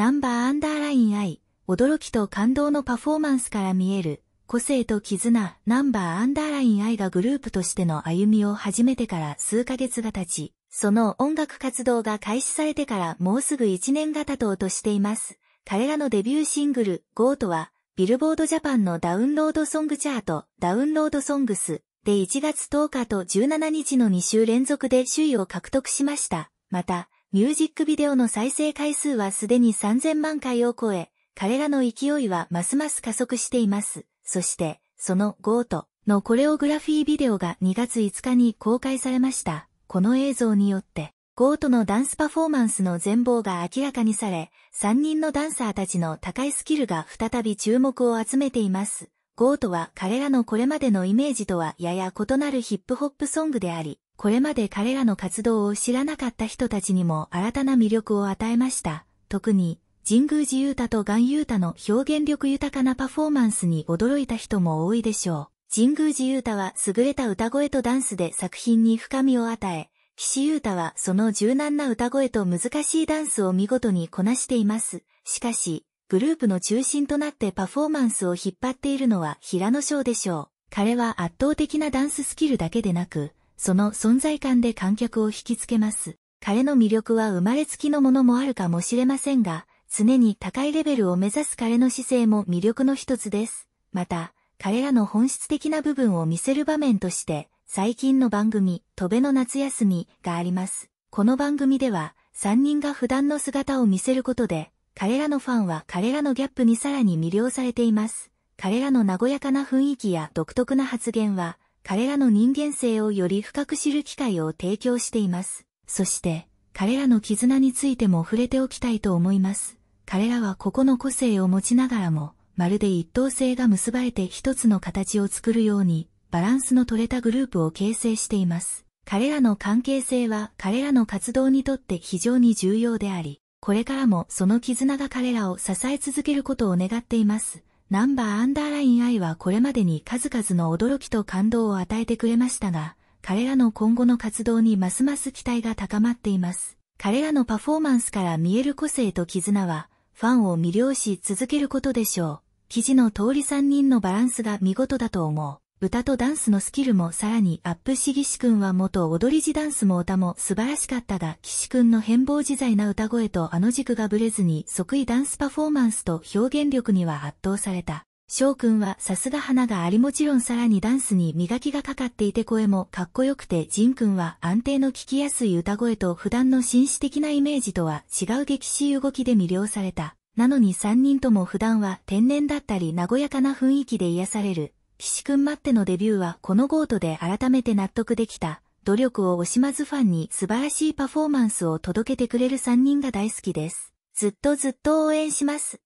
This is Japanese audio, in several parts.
ナンバーアンダーライン I、驚きと感動のパフォーマンスから見える、個性と絆、ナンバーアンダーライン I がグループとしての歩みを始めてから数ヶ月が経ち、その音楽活動が開始されてからもうすぐ1年が経とうとしています。彼らのデビューシングル、GO とは、ビルボードジャパンのダウンロードソングチャート、ダウンロードソングスで1月10日と17日の2週連続で首位を獲得しました。また、ミュージックビデオの再生回数はすでに3000万回を超え、彼らの勢いはますます加速しています。そして、そのゴートのコレオグラフィービデオが2月5日に公開されました。この映像によって、ゴートのダンスパフォーマンスの全貌が明らかにされ、3人のダンサーたちの高いスキルが再び注目を集めています。ゴートは彼らのこれまでのイメージとはやや異なるヒップホップソングであり、これまで彼らの活動を知らなかった人たちにも新たな魅力を与えました。特に、神宮寺ユータとガンユータの表現力豊かなパフォーマンスに驚いた人も多いでしょう。神宮寺ユータは優れた歌声とダンスで作品に深みを与え、岸優太はその柔軟な歌声と難しいダンスを見事にこなしています。しかし、グループの中心となってパフォーマンスを引っ張っているのは平野翔でしょう。彼は圧倒的なダンススキルだけでなく、その存在感で観客を引きつけます。彼の魅力は生まれつきのものもあるかもしれませんが、常に高いレベルを目指す彼の姿勢も魅力の一つです。また、彼らの本質的な部分を見せる場面として、最近の番組、飛べの夏休みがあります。この番組では、3人が普段の姿を見せることで、彼らのファンは彼らのギャップにさらに魅了されています。彼らの和やかな雰囲気や独特な発言は、彼らの人間性をより深く知る機会を提供しています。そして、彼らの絆についても触れておきたいと思います。彼らはここの個性を持ちながらも、まるで一等性が結ばれて一つの形を作るように、バランスの取れたグループを形成しています。彼らの関係性は彼らの活動にとって非常に重要であり、これからもその絆が彼らを支え続けることを願っています。ナンバーアンダーライン I はこれまでに数々の驚きと感動を与えてくれましたが、彼らの今後の活動にますます期待が高まっています。彼らのパフォーマンスから見える個性と絆は、ファンを魅了し続けることでしょう。記事の通り3人のバランスが見事だと思う。歌とダンスのスキルもさらにアップし岸くんは元踊り子ダンスも歌も素晴らしかったが、岸くんの変貌自在な歌声とあの軸がぶれずに即位ダンスパフォーマンスと表現力には圧倒された。翔くんはさすが花がありもちろんさらにダンスに磨きがかかっていて声もかっこよくてじんくんは安定の聞きやすい歌声と普段の紳士的なイメージとは違う激しい動きで魅了された。なのに3人とも普段は天然だったり和やかな雰囲気で癒される岸くん待ってのデビューはこのゴートで改めて納得できた、努力を惜しまずファンに素晴らしいパフォーマンスを届けてくれる3人が大好きです。ずっとずっと応援します。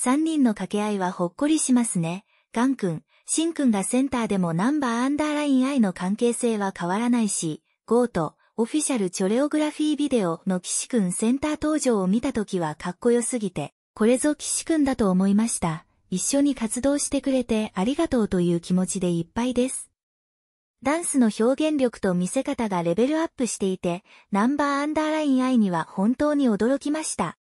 3人の掛け合いはほっこりしますね。ガン君、シン君がセンターでもナンバーアンダーライン I の関係性は変わらないし、ゴート、オフィシャルチョレオグラフィービデオの岸君センター登場を見た時はかっこよすぎて、これぞ岸君だと思いました。一緒に活動してくれてありがとうという気持ちでいっぱいです。ダンスの表現力と見せ方がレベルアップしていて、ナンバーアンダーライン I には本当に驚きました。